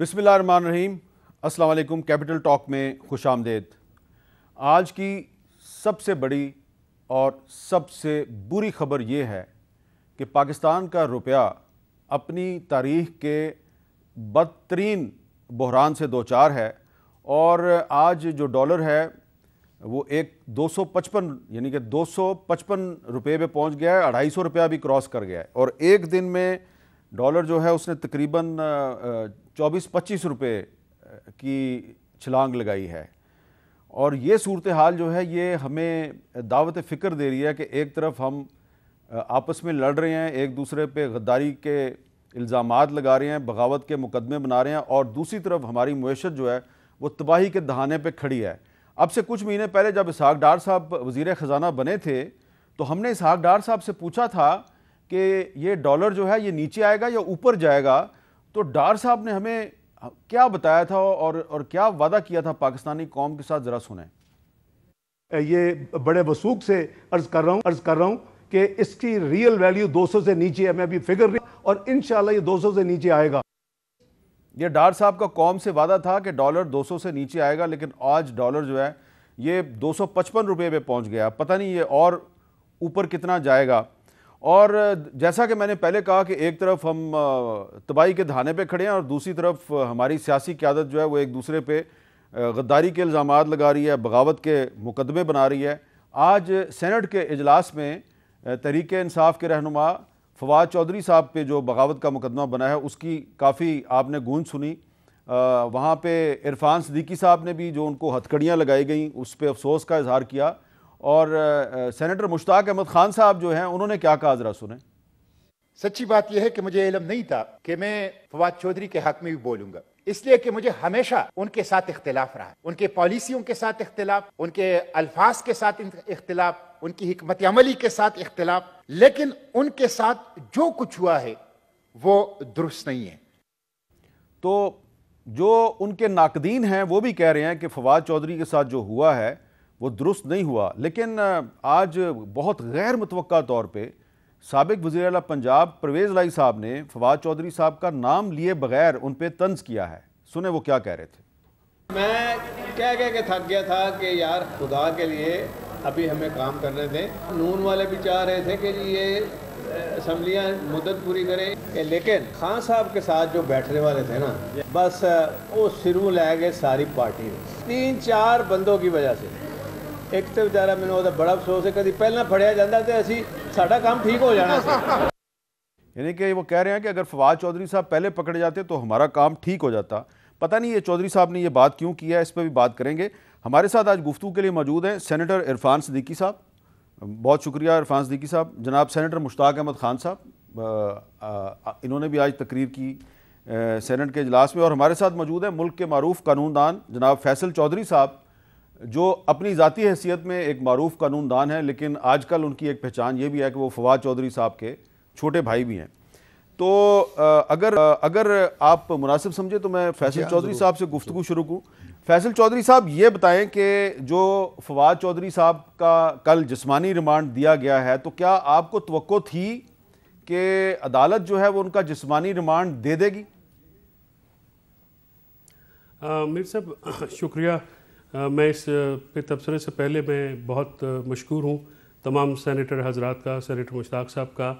Run रहीम असलम capital talk में खुश आमदेद आज की सबसे बड़ी और सबसे बुरी खबर ये है कि पाकिस्तान का रुपया अपनी तारीख के बदतरीन बहरान से दो चार है और आज जो डॉलर है वो एक 255 यानी कि 255 रुपये पर पहुँच गया है अढ़ाई सौ रुपया भी क्रॉस कर गया है और एक दिन में डॉलर जो है उसने तकरीबन चौबीस पच्चीस रुपये की छलांग लगाई है और ये सूरत हाल जो है ये हमें दावत फ़िक्र दे रही है कि एक तरफ हम आपस में लड़ रहे हैं एक दूसरे पे गद्दारी के इल्ज़ाम लगा रहे हैं बगावत के मुकदमे बना रहे हैं और दूसरी तरफ हमारी मीशत जो है वो तबाही के दहाने पर खड़ी है अब से कुछ महीने पहले जब इसहाक डार साहब वज़ी ख़जाना बने थे तो हमने इसहाक डार साहब से पूछा था कि ये डॉलर जो है ये नीचे आएगा या ऊपर जाएगा तो डार साहब ने हमें क्या बताया था और और क्या वादा किया था पाकिस्तानी कौम के साथ ज़रा सुने ये बड़े वसूख से अर्ज़ कर रहा हूँ अर्ज़ कर रहा हूँ कि इसकी रियल वैल्यू 200 से नीचे है मैं अभी फिगर नहीं और इन ये 200 से नीचे आएगा ये डार साहब का कौम से वादा था कि डॉलर 200 से नीचे आएगा लेकिन आज डॉलर जो है ये पचपन रुपये में पहुंच गया पता नहीं ये और ऊपर कितना जाएगा और जैसा कि मैंने पहले कहा कि एक तरफ हम तबाही के धाने पे खड़े हैं और दूसरी तरफ हमारी सियासी क्यादत जो है वो एक दूसरे पे गद्दारी के इल्ज़ाम लगा रही है बगावत के मुकदमे बना रही है आज सेनेट के अजलास में तहरीक इंसाफ के रहनुमा फवाद चौधरी साहब पे जो बगावत का मुकदमा बना है उसकी काफ़ी आपने गूंज सुनी वहाँ पर इरफान सदीकी साहब ने भी जो उनको हथकड़ियाँ लगाई गई उस पर अफसोस का इजहार किया और सेनेटर मुश्ताक अहमद खान साहब जो हैं उन्होंने क्या कहा जरा सुने सच्ची बात यह है कि मुझे इलम नहीं था कि मैं फवाद चौधरी के हक में भी बोलूंगा इसलिए कि मुझे हमेशा उनके साथ इख्तलाफ रहा उनके पॉलिसियों के साथ इख्तलाफ उनके अल्फाज के साथ इख्तलाफ उनकी हमत अमली के साथ इख्तलाफ लेकिन उनके साथ जो कुछ हुआ है वो दुरुस्त नहीं है तो जो उनके नाकदीन हैं वो भी कह रहे हैं कि फवाद चौधरी के साथ जो हुआ है वो दुरुस्त नहीं हुआ लेकिन आज बहुत गैर मुतव तौर पर सबक वजी अल पंजाब परवेज़ लाई साहब ने फवाद चौधरी साहब का नाम लिए बगैर उन पर तंज किया है सुने वो क्या कह रहे थे मैं कह कह के थक गया था कि यार खुदा के लिए अभी हमें काम करने थे नून वाले भी चाह रहे थे कि ये असम्बलियाँ मदद पूरी करें लेकिन खान साहब के साथ जो बैठने वाले थे ना बस वो सिरू लाए गए सारी पार्टी ने तीन चार बंदों की वजह से एक तो बेचारा मैं बड़ा अफसोस है कभी पहला फड़िया जाता तो असी ਅਸੀਂ काम ठीक हो जाना यानी कि वो कह रहे हैं कि अगर फवाद चौधरी साहब पहले पकड़े जाते तो हमारा काम ठीक हो जाता पता नहीं ये चौधरी साहब ने ये बात क्यों किया है इस पर भी बात करेंगे हमारे साथ आज गुफ्तु के लिए मौजूद हैं सेनेटर इरफान सदीकी साहब बहुत शुक्रिया इरफान सदीकी साहब जनाब सेनेटर मुश्ताक अहमद खान साहब इन्होंने भी आज तकरीर की सेनेट के अजलास में और हमारे साथ मौजूद हैं मुल्क के मरूफ कानूनदान जनाब फैसल चौधरी साहब जो अपनी ज़ाती हैसियत में एक मरूफ कानूनदान है लेकिन आजकल उनकी एक पहचान ये भी है कि वो फवाद चौधरी साहब के छोटे भाई भी हैं तो अगर अगर आप मुनासिब समझे तो मैं फैसल हाँ, चौधरी साहब से गुफ्तु शुरू करूँ फैसल चौधरी साहब ये बताएं कि जो फवाद चौधरी साहब का कल जिस्मानी रिमांड दिया गया है तो क्या आपको तो थी कि अदालत जो है वो उनका जिस्मानी रिमांड दे देगी मीर साहब शुक्रिया मैं इस पे तबसरे से पहले मैं बहुत मशहूर हूँ तमाम सैनिटर हजरात का सैनिटर मुश्ताक साहब का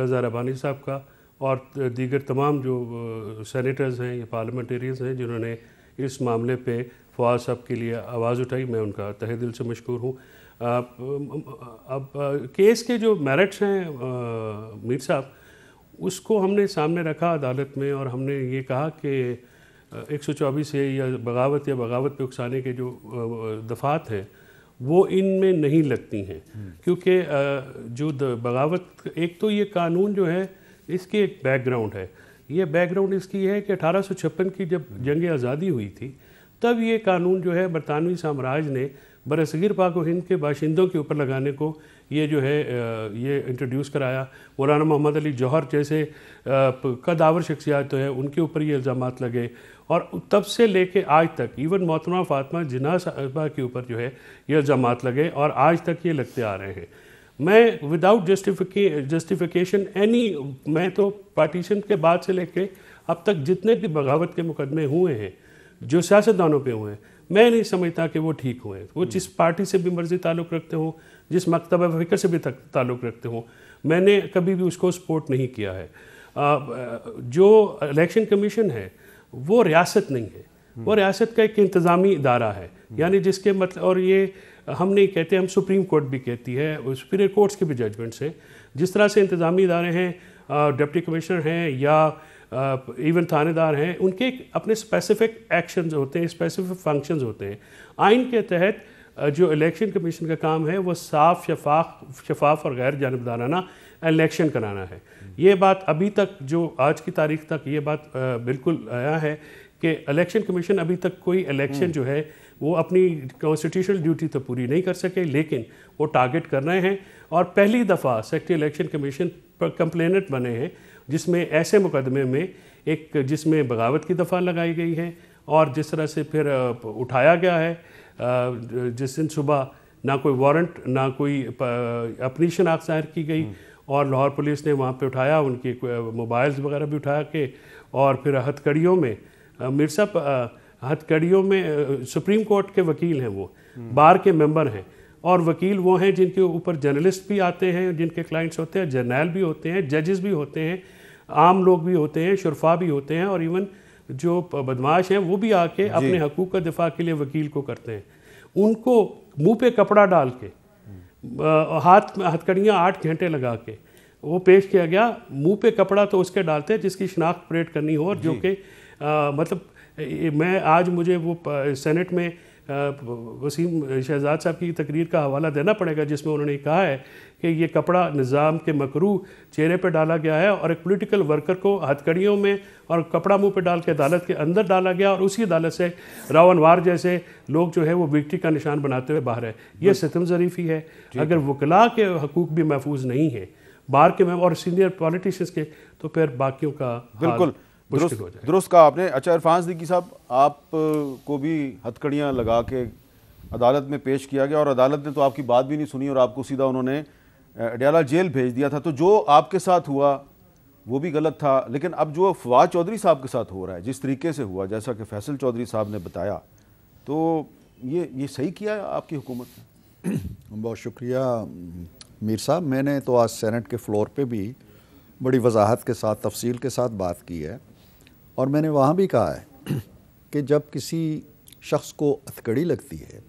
रज़ा रबानी साहब का और दीगर तमाम जो सैनिटर्स हैं या पार्लियामेंटेरियंस हैं जिन्होंने इस मामले पे फवाद साहब के लिए आवाज़ उठाई मैं उनका तहे दिल से मशहूर हूँ अब केस के जो मेरिट्स हैं मीर साहब उसको हमने सामने रखा अदालत में और हमने ये कहा कि एक सौ चौबीस है या बगावत या बगावत पे उकसाने के जो दफ़ात हैं वो इन में नहीं लगती हैं हम्म। क्योंकि जो बगावत एक तो ये कानून जो है इसके एक बैकग्राउंड है ये बैकग्राउंड इसकी है कि अठारह की जब हम्म। जंग आज़ादी हुई थी तब ये कानून जो है बरतानवी साम्राज्य ने बरसगिर पाक हिंद के बाशिंदों के ऊपर लगाने को ये जो है ये इंट्रोड्यूस कराया मौलाना मोहम्मद अली जौहर जैसे कदावर शख्सियात तो है उनके ऊपर ये इल्ज़ाम लगे और तब से लेके आज तक इवन मोहतरमा फातमा जिना साहबा के ऊपर जो है ये इल्ज़ाम लगे और आज तक ये लगते आ रहे हैं मैं विदाउट जस्टिफिके जस्टिफिकेशन एनी मैं तो पार्टीशन के बाद से लेके अब तक जितने भी बगावत के मुकदमे हुए हैं जो सियासतदानों पे हुए हैं मैं नहीं समझता कि वो ठीक हुए वो हम्म। जिस पार्टी से भी मर्जी ताल्लुक़ रखते हों जिस मकतब फ़िक्र से भी ताल्लुक़ रखते हों मैंने कभी भी उसको सपोर्ट नहीं किया है जो इलेक्शन कमीशन है वो रियासत नहीं है वो हम्म। रियासत का एक इंतज़ामी इदारा है हम्म। यानी जिसके मतलब और ये हम नहीं कहते हम सुप्रीम कोर्ट भी कहती है सुप्रीम कोर्ट्स के भी जजमेंट्स हैं जिस तरह से इंतज़ामी इदारे हैं डिप्टी कमिश्नर हैं या इवन थानेदार हैं उनके अपने स्पेसिफिक एक्शंस होते हैं स्पेसिफिक फंक्शंस होते हैं आइन के तहत जो इलेक्शन कमीशन का काम है वो साफ शफाफ शफाफ और गैर जानबदाराना इलेक्शन कराना है ये बात अभी तक जो आज की तारीख तक ये बात बिल्कुल आया है कि इलेक्शन कमीशन अभी तक कोई इलेक्शन जो है वो अपनी कॉन्स्टिट्यूशनल ड्यूटी तो पूरी नहीं कर सके लेकिन वो टारगेट कर रहे हैं और पहली दफ़ा सेक्टर इलेक्शन कमीशन पर कंप्लेनेंट बने हैं जिसमें ऐसे मुकदमे में एक जिसमें बगावत की दफ़ा लगाई गई है और जिस तरह से फिर उठाया गया है जिस दिन सुबह ना कोई वारंट ना कोई अपनी शनाख्त जाहिर की गई हम्म। और लाहौर पुलिस ने वहाँ पे उठाया उनके मोबाइल्स वगैरह भी उठा के और फिर हथकड़ियों में मिर्सा हथकड़ियों में सुप्रीम कोर्ट के वकील हैं वो हम्म। बार के मेंबर हैं और वकील वो हैं जिनके ऊपर जर्नलिस्ट भी आते हैं जिनके क्लाइंट्स होते हैं जर्नैल भी होते हैं जजेस भी होते हैं आम लोग भी होते हैं शरफा भी होते हैं और इवन जो बदमाश हैं वो भी आके अपने हकूक़ का दिफा के लिए वकील को करते हैं उनको मुंह पे कपड़ा डाल के हाथ हथकड़ियाँ आठ घंटे लगा के वो पेश किया गया मुंह पे कपड़ा तो उसके डालते हैं जिसकी शनाख्त परेड करनी हो और जो कि मतलब मैं आज मुझे वो सेनेट में वसीम शहजाद साहब की तकरीर का हवाला देना पड़ेगा जिसमें उन्होंने कहा है कि ये कपड़ा निज़ाम के मकरू चेहरे पर डाला गया है और एक पोलिटिकल वर्कर को हथकड़ियों में और कपड़ा मुंह पर डाल के अदालत के अंदर डाला गया और उसी अदालत से रावनवार जैसे लोग जो है वो विक्ट्री का निशान बनाते हुए बाहर है ये सितम जरीफी है अगर वकला के हकूक़ भी महफूज नहीं है बाहर के में और सीनियर पॉलिटिशियंस के तो फिर बाकियों का बिल्कुल दुरुस्त दुरुस्त कहा आपने अच्छा इरफान सदीकी साहब आप को भी हथकड़ियाँ लगा के अदालत में पेश किया गया और अदालत ने तो आपकी बात भी नहीं सुनी और आपको सीधा उन्होंने अडयाला जेल भेज दिया था तो जो आपके साथ हुआ वो भी गलत था लेकिन अब जो फवाद चौधरी साहब के साथ हो रहा है जिस तरीके से हुआ जैसा कि फैसल चौधरी साहब ने बताया तो ये ये सही किया है आपकी हुकूमत ने बहुत शुक्रिया मीर साहब मैंने तो आज सेनेट के फ्लोर पे भी बड़ी वजाहत के साथ तफसील के साथ बात की है और मैंने वहाँ भी कहा है कि जब किसी शख्स को अथकड़ी लगती है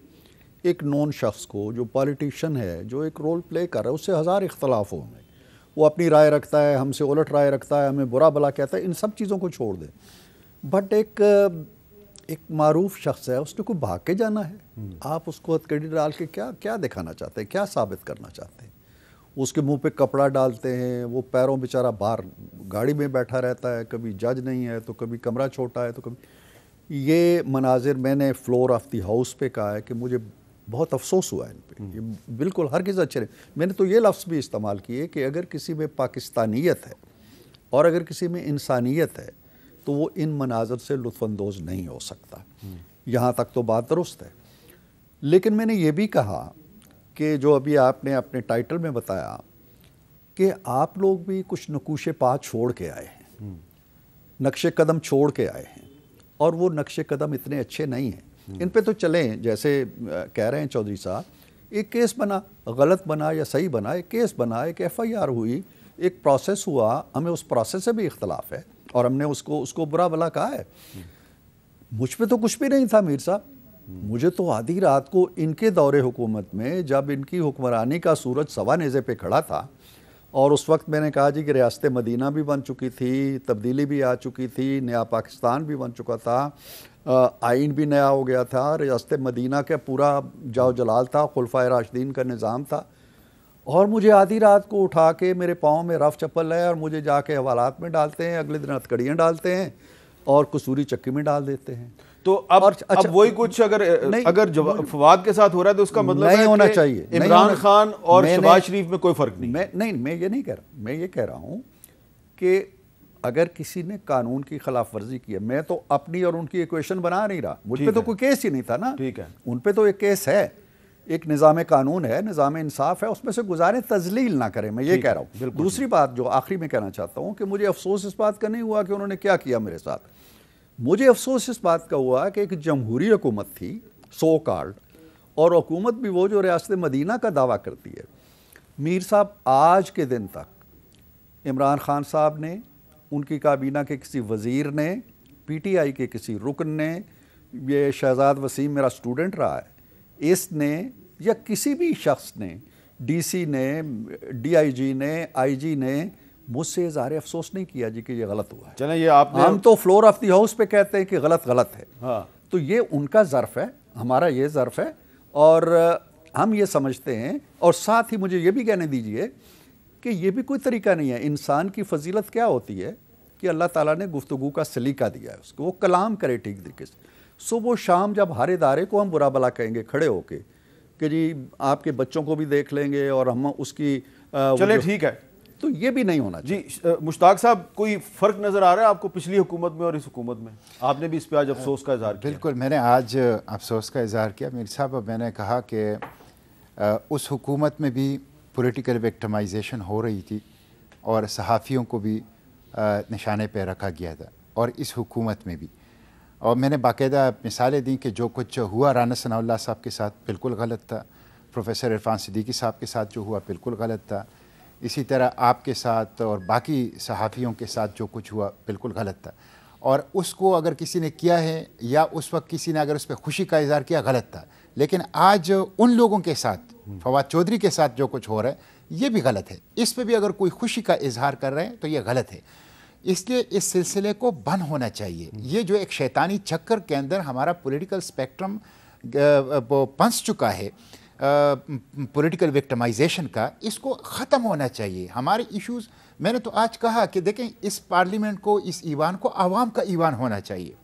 एक नॉन शख्स को जो पॉलिटिशन है जो एक रोल प्ले कर रहा है उससे हज़ार इख्तलाफ होंगे वो अपनी राय रखता है हमसे उलट राय रखता है हमें बुरा भला कहता है इन सब चीज़ों को छोड़ दें बट एक एक मरूफ शख्स है उसने को भाग के जाना है हम्म। आप उसको हथकड़ी डाल के क्या क्या दिखाना चाहते हैं क्या साबित करना चाहते हैं उसके मुंह पे कपड़ा डालते हैं वो पैरों बेचारा बाहर गाड़ी में बैठा रहता है कभी जज नहीं है तो कभी कमरा छोटा है तो कभी ये मनाजिर मैंने फ्लोर ऑफ दी हाउस पे कहा है कि मुझे बहुत अफसोस हुआ इन पर हम्म। ये बिल्कुल हर किसी अच्छे रहे मैंने तो ये लफ्ज़ भी इस्तेमाल किए कि अगर किसी में पाकिस्तानियत है और अगर किसी में इंसानियत है तो वो इन मनाजर से लुफानंदोज़ नहीं हो सकता हम्म। यहाँ तक तो बात दुरुस्त है लेकिन मैंने ये भी कहा कि जो अभी आपने अपने टाइटल में बताया कि आप लोग भी कुछ नकुश पा छोड़ के आए हैं हम्म। नक्शे कदम छोड़ के आए हैं और वो नक्शे कदम इतने अच्छे नहीं हैं हम्म। इन पे तो चलें जैसे कह रहे हैं चौधरी साहब एक केस बना गलत बना या सही बना एक केस बना एक एफ आई आर हुई एक प्रोसेस हुआ हमें उस प्रोसेस से भी इख्तलाफ है और हमने उसको उसको बुरा भला कहा है हम्म। मुझ पर तो कुछ भी नहीं था मीर साहब मुझे तो आधी रात को इनके दौरे हुकूमत में जब इनकी हुक्मरानी का सूरज सवा नेज़े पे खड़ा था और उस वक्त मैंने कहा जी कि रियासत मदीना भी बन चुकी थी तब्दीली भी आ चुकी थी नया पाकिस्तान भी बन चुका था आइन भी नया हो गया था रियासत मदीना का पूरा जाओ जलाल था खुलफा राशदीन का निज़ाम था और मुझे आधी रात को उठा के मेरे पाँव में रफ चप्पल है और मुझे जाके हवालात में डालते हैं अगले दिन हथकड़ियाँ डालते हैं और कसूरी चक्की में डाल देते हैं तो अब अच्छा, अब वही कुछ अगर अगर फवाद के साथ हो रहा है तो उसका मतलब नहीं होना चाहिए इमरान खान और शहबाज शरीफ में कोई फर्क नहीं मैं नहीं मैं ये नहीं कह रहा मैं ये कह रहा हूँ कि अगर किसी ने कानून की खिलाफ वर्जी की है मैं तो अपनी और उनकी इक्वेशन बना नहीं रहा मुझ पर तो कोई केस ही नहीं था ना ठीक है उन पर तो एक केस है एक निज़ाम कानून है निज़ाम इंसाफ है उसमें से गुजारें तजलील ना करें मैं ये कह रहा हूँ दूसरी बात जो आखिरी में कहना चाहता हूँ कि मुझे अफसोस इस बात का नहीं हुआ कि उन्होंने क्या किया मेरे साथ मुझे अफसोस इस बात का हुआ कि एक जमहूरी हुकूमत थी सो कार्ड और हुकूमत भी वो जो रियासत मदीना का दावा करती है मीर साहब आज के दिन तक इमरान ख़ान साहब ने उनकी काबीना के किसी वज़ीर ने पीटीआई के किसी रुकन ने ये शहजाद वसीम मेरा स्टूडेंट रहा है इसने या किसी भी शख्स ने डीसी ने डीआईजी ने आईजी ने मुझसे इजहार अफसोस नहीं किया जी कि ये गलत हुआ है ये आप हम तो फ्लोर ऑफ दी हाउस पे कहते हैं कि गलत गलत है हाँ। तो ये उनका ज़र्फ है हमारा ये ज़र्फ है और हम ये समझते हैं और साथ ही मुझे ये भी कहने दीजिए कि ये भी कोई तरीका नहीं है इंसान की फजीलत क्या होती है कि अल्लाह ताला ने गुफ्तु का सलीका दिया है उसको वो कलाम करे ठीक तरीके से सो वो शाम जब हर इदारे को हम बुरा भला कहेंगे खड़े होके कि जी आपके बच्चों को भी देख लेंगे और हम उसकी चले ठीक है तो ये भी नहीं होना जी मुश्ताक साहब कोई फ़र्क नज़र आ रहा है आपको पिछली हुकूमत में और इस हुकूमत में आपने भी इस पर आज अफसोस का इजहार किया बिल्कुल मैंने आज अफसोस का इजहार किया मेरे साहब मैंने कहा कि उस हुकूमत में भी पॉलिटिकल विक्टमाइजेशन हो रही थी और सहाफ़ियों को भी निशाने पर रखा गया था और इस हुकूमत में भी और मैंने बाकायदा मिसालें दी कि जो कुछ हुआ राना सना साहब के साथ बिल्कुल गलत था प्रोफेसर इरफान सिद्दीकी साहब के साथ जो हुआ बिल्कुल गलत था इसी तरह आपके साथ और बाकी सहाफ़ियों के साथ जो कुछ हुआ बिल्कुल गलत था और उसको अगर किसी ने किया है या उस वक्त किसी ने अगर उस पर खुशी का इजहार किया गलत था लेकिन आज उन लोगों के साथ हम्म। फवाद चौधरी के साथ जो कुछ हो रहा है ये भी गलत है इस पर भी अगर कोई खुशी का इजहार कर रहे हैं तो ये गलत है इसलिए इस सिलसिले को बंद होना चाहिए हम्म। ये जो एक शैतानी चक्कर के अंदर हमारा पॉलिटिकल स्पेक्ट्रम पंस चुका है पॉलिटिकल विक्टमाइजेशन का इसको ख़त्म होना चाहिए हमारे इश्यूज़ मैंने तो आज कहा कि देखें इस पार्लियामेंट को इस ईवान को आवाम का ईवान होना चाहिए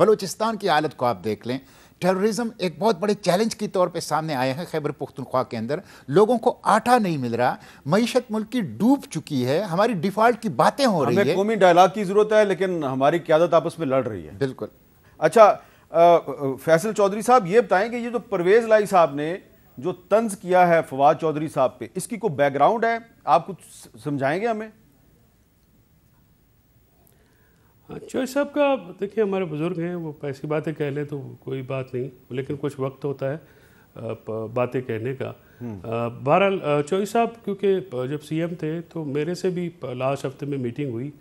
बलूचिस्तान की हालत को आप देख लें टेररिज्म एक बहुत बड़े चैलेंज के तौर पे सामने आए हैं खैबर पुख्तनख्वा के अंदर लोगों को आटा नहीं मिल रहा मीशत मुल्क की डूब चुकी है हमारी डिफॉल्ट की बातें हो रही है कौमी डायलाग की ज़रूरत है लेकिन हमारी क्यादत आपस में लड़ रही है बिल्कुल अच्छा आ, फैसल चौधरी साहब ये बताएं कि ये जो तो परवेज़ लाई साहब ने जो तंज किया है फवाद चौधरी साहब पे इसकी कोई बैकग्राउंड है आप कुछ समझाएंगे हमें हाँ, चौधरी साहब का देखिए हमारे बुज़ुर्ग हैं वो ऐसी बातें कह लें तो कोई बात नहीं लेकिन कुछ वक्त होता है बातें कहने का हम्म। बहरहाल चौधरी साहब क्योंकि जब सीएम थे तो मेरे से भी लास्ट हफ्ते में मीटिंग हुई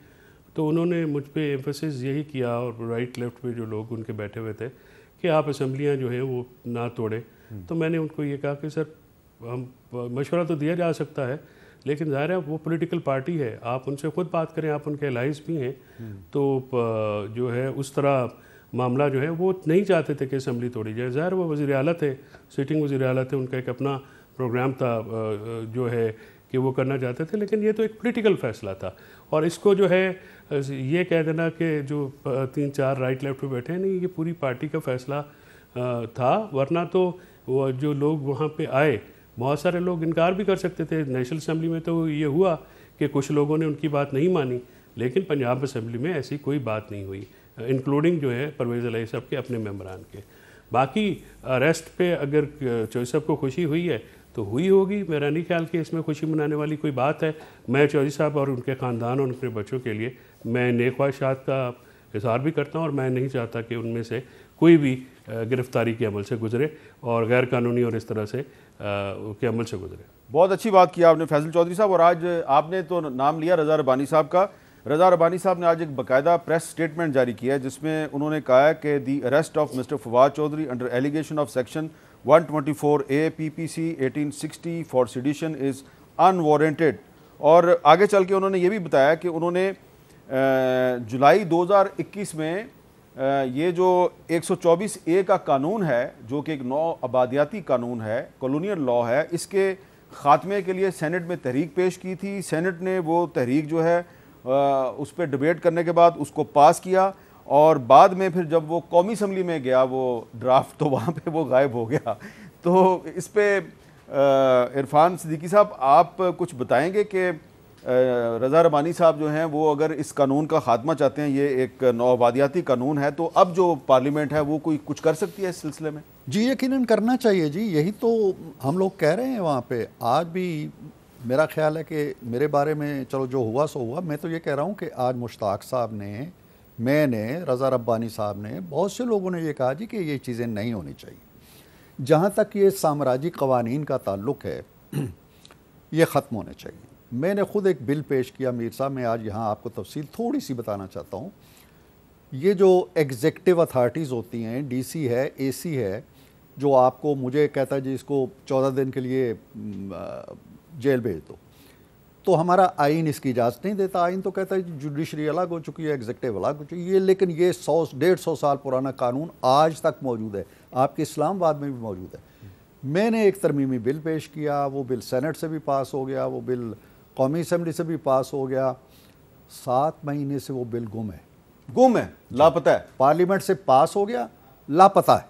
तो उन्होंने मुझ पर एम्फोसिस यही किया और राइट लेफ्ट पे जो लोग उनके बैठे हुए थे कि आप असम्बलियाँ जो हैं वो ना तोड़ें तो मैंने उनको ये कहा कि सर हम मशवरा तो दिया जा सकता है लेकिन ज़ाहिर है वो पॉलिटिकल पार्टी है आप उनसे खुद बात करें आप उनके एलाइज भी हैं तो जो है उस तरह मामला जो है वो नहीं चाहते थे कि असम्बली तोड़ी जाए ज़ाहिर वो वज़ी अला थे सिटिंग वज़ी अला थे उनका एक अपना प्रोग्राम था जो है कि वो करना चाहते थे लेकिन ये तो एक पॉलिटिकल फैसला था और इसको जो है ये कह देना कि जो तीन चार राइट लेफ्ट पे बैठे हैं नहीं ये पूरी पार्टी का फैसला था वरना तो वो जो लोग वहाँ पे आए बहुत सारे लोग इनकार भी कर सकते थे नेशनल असम्बली में तो ये हुआ कि कुछ लोगों ने उनकी बात नहीं मानी लेकिन पंजाब असम्बली में ऐसी कोई बात नहीं हुई इंक्लूडिंग जो है परवेज़ अली साहब के अपने मेम्बरान के बाकी अरेस्ट पे अगर चौधरी साहब को खुशी हुई है तो हुई होगी मेरा नहीं ख्याल कि इसमें खुशी मनाने वाली कोई बात है मैं चौधरी साहब और उनके ख़ानदान और उनके बच्चों के लिए मैं नेक ख्वाहिशात का इजहार भी करता हूँ और मैं नहीं चाहता कि उनमें से कोई भी गिरफ्तारी के अमल से गुजरे और गैर कानूनी और इस तरह से के अमल से गुजरे बहुत अच्छी बात की आपने फैसल चौधरी साहब और आज आपने तो नाम लिया रजा रबानी साहब का रजा रबानी साहब ने आज एक बाकायदा प्रेस स्टेटमेंट जारी किया है जिसमें उन्होंने कहा है कि the arrest of mister Fawad Chaudhry under allegation of section 124 A P P C eighteen sixty for sedition is unwarranted और आगे चल के उन्होंने ये भी बताया कि उन्होंने जुलाई 2021 में ये जो 124 ए का कानून है जो कि एक नौ आबादियाती कानून है कॉलोनियल लॉ है इसके ख़ात्मे के लिए सेनेट में तहरीक पेश की थी सेनेट ने वो तहरीक जो है उस पर डिबेट करने के बाद उसको पास किया और बाद में फिर जब वो कौमी असम्बली में गया वो ड्राफ्ट तो वहाँ पे वो गायब हो गया तो इस पर इरफान सदीकी साहब आप कुछ बताएंगे कि रज़ा रबानी साहब जो हैं वो अगर इस कानून का खात्मा चाहते हैं ये एक नौबादियाती कानून है तो अब जो पार्लियामेंट है वो कोई कुछ कर सकती है इस सिलसिले में जी यकीन करना चाहिए जी यही तो हम लोग कह रहे हैं वहाँ पे आज भी मेरा ख्याल है कि मेरे बारे में चलो जो हुआ सो हुआ मैं तो ये कह रहा हूँ कि आज मुश्ताक साहब ने मैंने रज़ा रब्बानी साहब ने बहुत से लोगों ने ये कहा जी कि ये चीज़ें नहीं होनी चाहिए जहाँ तक ये साम्राज्य कवानीन का ताल्लुक है ये ख़त्म होने चाहिए मैंने ख़ुद एक बिल पेश किया मीर साहब मैं आज यहाँ आपको तफसील थोड़ी सी बताना चाहता हूँ ये जो एग्जेक्टिव अथॉरिटीज़ होती हैं डीसी है एसी है जो आपको मुझे कहता है जी इसको चौदह दिन के लिए जेल भेज दो तो हमारा आइन इसकी इजाज़त नहीं देता आइन तो कहता है जुडिशरी अलग हो चुकी है एग्जेक्टिव अलग हो चुकी है लेकिन ये सौ डेढ़ सौ साल पुराना कानून आज तक मौजूद है आपके इस्लामाबाद में भी मौजूद है मैंने एक तरमीमी बिल पेश किया वो बिल सेनेट से भी पास हो गया वो बिल कौमी असम्बली से भी पास हो गया सात महीने से वो बिल गुम है गुम है लापता है पार्लियामेंट से पास हो गया लापता है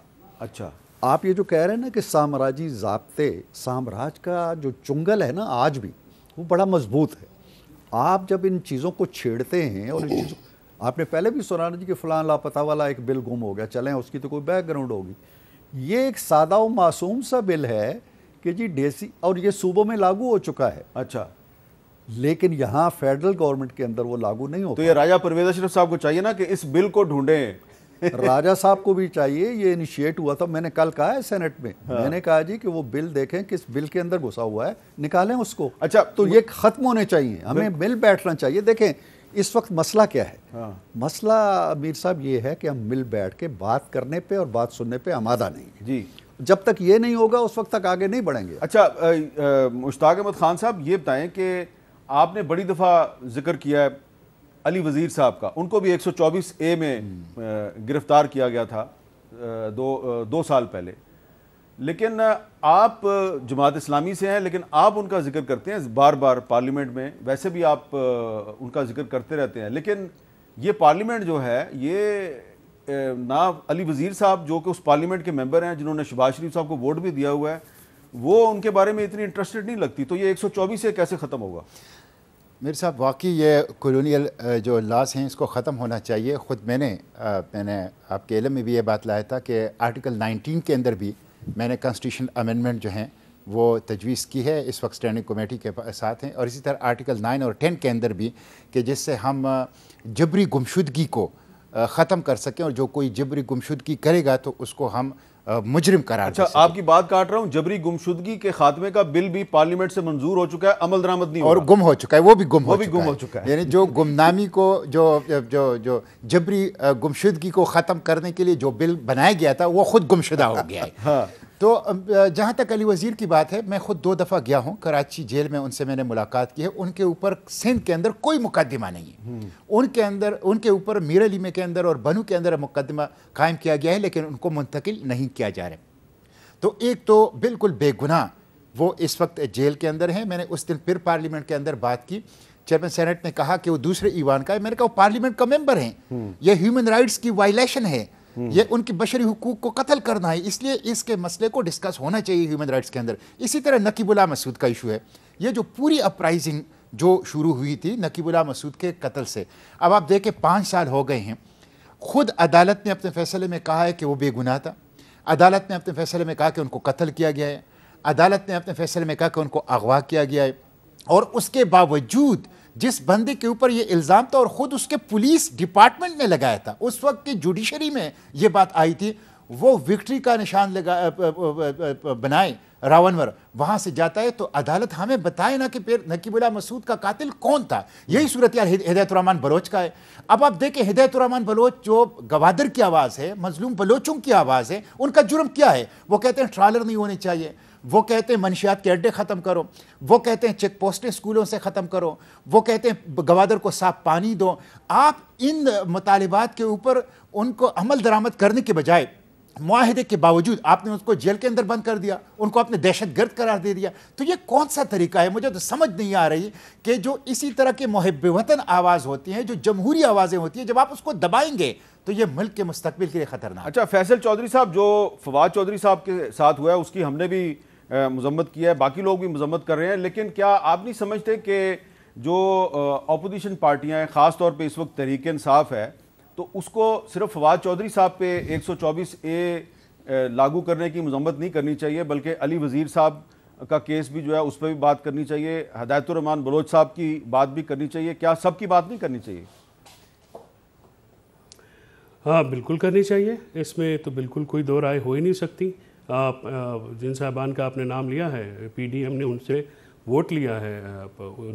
अच्छा आप ये जो कह रहे हैं ना कि साम्राज्य जबते साम्राज्य का जो चुंगल है ना आज भी वो बड़ा मजबूत है आप जब इन चीज़ों को छेड़ते हैं और इन चीज़ों आपने पहले भी सुना जी कि फलान लापता वाला एक बिल गुम हो गया चलें उसकी तो कोई बैकग्राउंड होगी ये एक सादा व मासूम सा बिल है कि जी डेसी और ये सूबों में लागू हो चुका है अच्छा लेकिन यहाँ फेडरल गवर्नमेंट के अंदर वो लागू नहीं होता तो ये राजा परवेज अशरफ साहब को चाहिए ना कि इस बिल को ढूंढें राजा साहब को भी चाहिए ये इनिशिएट हुआ था मैंने कल कहा है सेनेट में हाँ। मैंने कहा जी कि वो बिल देखें किस बिल के अंदर घुसा हुआ है निकालें उसको अच्छा तो ये खत्म होने चाहिए हमें मिल बैठना चाहिए देखें इस वक्त मसला क्या है हाँ। मसला मीर साहब ये है कि हम मिल बैठ के बात करने पे और बात सुनने पे आमादा नहीं है जी जब तक ये नहीं होगा उस वक्त तक आगे नहीं बढ़ेंगे अच्छा मुश्ताक अहमद खान साहब ये बताएं कि आपने बड़ी दफ़ा जिक्र किया है अली वज़ीर साहब का उनको भी 124 ए में हम्म। गिरफ़्तार किया गया था दो दो साल पहले लेकिन आप जमात इस्लामी से हैं लेकिन आप उनका जिक्र करते हैं बार बार पार्लियामेंट में वैसे भी आप उनका जिक्र करते रहते हैं लेकिन ये पार्लियामेंट जो है ये ना अली वज़ीर साहब जो कि उस पार्लियामेंट के मेंबर हैं जिन्होंने शबाज शरीफ साहब को वोट भी दिया हुआ है वो उनके बारे में इतनी इंटरेस्टेड नहीं लगती तो ये 124 से कैसे ख़त्म होगा मेरे साहब वाकई ये कॉलोनियल जो लाज हैं इसको ख़त्म होना चाहिए ख़ुद मैंने मैंने आपके इलम में भी ये बात लाया था कि आर्टिकल 19 के अंदर भी मैंने कॉन्स्टिट्यूशन अमेंडमेंट जो हैं वो तजवीज़ की है इस वक्त स्टैंडिंग कमेटी के साथ हैं और इसी तरह आर्टिकल 9 और 10 के अंदर भी कि जिससे हम जबरी गुमशुदगी को ख़त्म कर सकें और जो कोई जबरी गुमशुदगी करेगा तो उसको हम मुजरिम करार अच्छा आपकी बात काट रहा हूँ जबरी गुमशुदगी के खात्मे का बिल भी पार्लियामेंट से मंजूर हो चुका है अमल दरामद नहीं और गुम हो चुका है वो भी गुम वो हो भी गुम हो चुका है यानी जो गुमनामी को जो जो जो जबरी गुमशुदगी को ख़त्म करने के लिए जो बिल बनाया गया था वो खुद गुमशुदा हो गया है हाँ। तो जहाँ तक अली वज़ीर की बात है मैं ख़ुद दो दफ़ा गया हूँ कराची जेल में उनसे मैंने मुलाकात की है उनके ऊपर सिंध के अंदर कोई मुकदमा नहीं है हम्म। उनके अंदर उनके ऊपर मीर अलीमे के अंदर और बनू के अंदर मुकदमा कायम किया गया है लेकिन उनको मुंतकिल नहीं किया जा रहा तो एक तो बिल्कुल बेगुनाह वो इस वक्त जेल के अंदर हैं मैंने उस दिन फिर पार्लियामेंट के अंदर बात की चेयरमैन सेनेट ने कहा कि वो दूसरे ईवान का है मैंने कहा वो पार्लियामेंट का मेंबर हैं हम्म। यह ह्यूमन राइट्स की वायलेशन है हम्म। ये उनकी बशरी हकूक को कत्ल करना है इसलिए इसके मसले को डिस्कस होना चाहिए ह्यूमन राइट्स के अंदर इसी तरह नकीबुल्ला मसूद का इशू है ये जो पूरी अपराइजिंग जो शुरू हुई थी नकीबुल्ला मसूद के कत्ल से अब आप देखें पाँच साल हो गए हैं खुद अदालत ने अपने फैसले में कहा है कि वो बेगुनाह था अदालत ने अपने फैसले में कहा कि उनको कत्ल किया गया है अदालत ने अपने फैसले में कहा कि उनको अगवा किया गया है और उसके बावजूद जिस बंदे के ऊपर ये इल्ज़ाम था और ख़ुद उसके पुलिस डिपार्टमेंट ने लगाया था उस वक्त की जुडिशरी में ये बात आई थी वो विक्ट्री का निशान लगा बनाए रावनवर वहाँ से जाता है तो अदालत हमें बताए ना कि फिर नकीबुल्ला मसूद का कातिल कौन था यही सूरत यार हिदायतरहमान बलोच का है अब आप देखें हिदायतरहमान बलोच जो गवादर की आवाज़ है मजलूम बलोचों की आवाज़ है उनका जुर्म क्या है वो कहते हैं ट्रालर नहीं होने चाहिए वो कहते हैं मनशियात के अड्डे ख़त्म करो वो कहते हैं चेक पोस्टें स्कूलों से ख़त्म करो वो कहते हैं गवादर को साफ पानी दो आप इन मुतालबात के ऊपर उनको अमल दरामद करने के बजाय माहदे के बावजूद आपने उसको जेल के अंदर बंद कर दिया उनको आपने दहशत गर्द करार दे दिया तो ये कौन सा तरीका है मुझे तो समझ नहीं आ रही कि जो इसी तरह के महब वतन आवाज़ होती हैं जो जमहूरी आवाज़ें होती हैं जब आप उसको दबाएंगे तो ये मुल्क के मुस्तबिल के लिए ख़तरनाक अच्छा फैसल चौधरी साहब जो फवाद चौधरी साहब के साथ हुआ है उसकी हमने भी मजम्मत किया है बाकी लोग भी मजम्मत कर रहे हैं लेकिन क्या आप नहीं समझते कि जो अपोजिशन पार्टियाँ हैं ख़ास तौर पर इस वक्त तहरीक इंसाफ है तो उसको सिर्फ फवाद चौधरी साहब पे चौबीस ए लागू करने की मजम्मत नहीं करनी चाहिए बल्कि अली वज़ीर साहब का केस भी जो है उस पर भी बात करनी चाहिए हदायतुररहमान बलोच साहब की बात भी करनी चाहिए क्या सबकी बात नहीं करनी चाहिए हाँ बिल्कुल करनी चाहिए इसमें तो बिल्कुल कोई दो राय हो ही नहीं सकती आप जिन साहबान का आपने नाम लिया है पीडीएम ने उनसे वोट लिया है